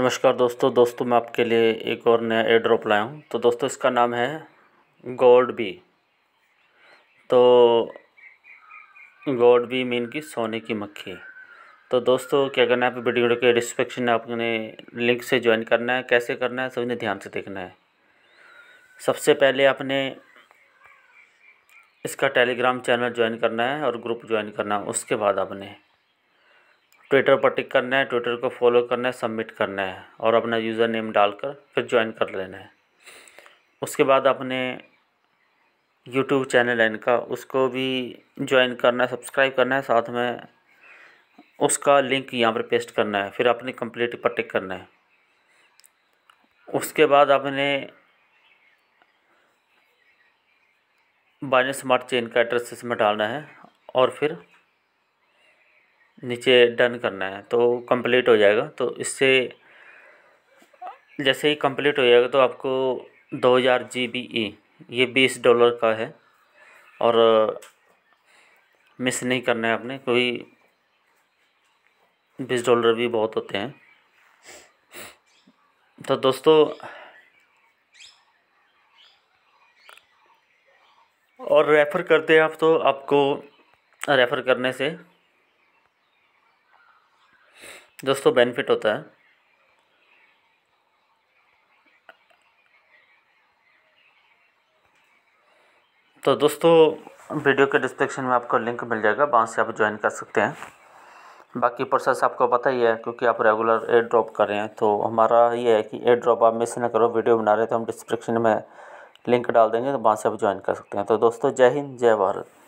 नमस्कार दोस्तों दोस्तों मैं आपके लिए एक और नया एयर ड्रॉप लाया हूँ तो दोस्तों इसका नाम है गोल्ड बी तो गोल्ड बी मीन की सोने की मक्खी तो दोस्तों क्या करना है आप वीडियो के डिस्क्रिप्शन में आपने लिंक से ज्वाइन करना है कैसे करना है ने ध्यान से देखना है सबसे पहले आपने इसका टेलीग्राम चैनल ज्वाइन करना है और ग्रुप ज्वाइन करना है उसके बाद आपने ट्विटर पर टिक करना है ट्विटर को फॉलो करना है सबमिट करना है और अपना यूज़र नेम डालकर फिर ज्वाइन कर लेना है उसके बाद अपने यूट्यूब चैनल है इनका उसको भी ज्वाइन करना है सब्सक्राइब करना है साथ में उसका लिंक यहाँ पर पेस्ट करना है फिर अपनी कंप्लीट पर टिक करना है उसके बाद अपने बाइनेस स्मार्ट चेन का एड्रेस इसमें डालना है और फिर नीचे डन करना है तो कंप्लीट हो जाएगा तो इससे जैसे ही कंप्लीट हो जाएगा तो आपको दो हज़ार जी बी ई e, ये बीस डॉलर का है और मिस नहीं करना है आपने कोई बीस डॉलर भी बहुत होते हैं तो दोस्तों और रेफ़र करते हैं आप तो आपको रेफ़र करने से दोस्तों बेनिफिट होता है तो दोस्तों वीडियो के डिस्क्रिप्शन में आपको लिंक मिल जाएगा वहाँ से आप ज्वाइन कर सकते हैं बाकी प्रोसेस आपको पता ही है क्योंकि आप रेगुलर एयर ड्रॉप कर रहे हैं तो हमारा ये है कि एयर ड्रॉप आप मिस ना करो वीडियो बना रहे तो हम डिस्क्रिप्शन में लिंक डाल देंगे तो वहाँ से आप ज्वाइन कर सकते हैं तो दोस्तों जय हिंद जय भारत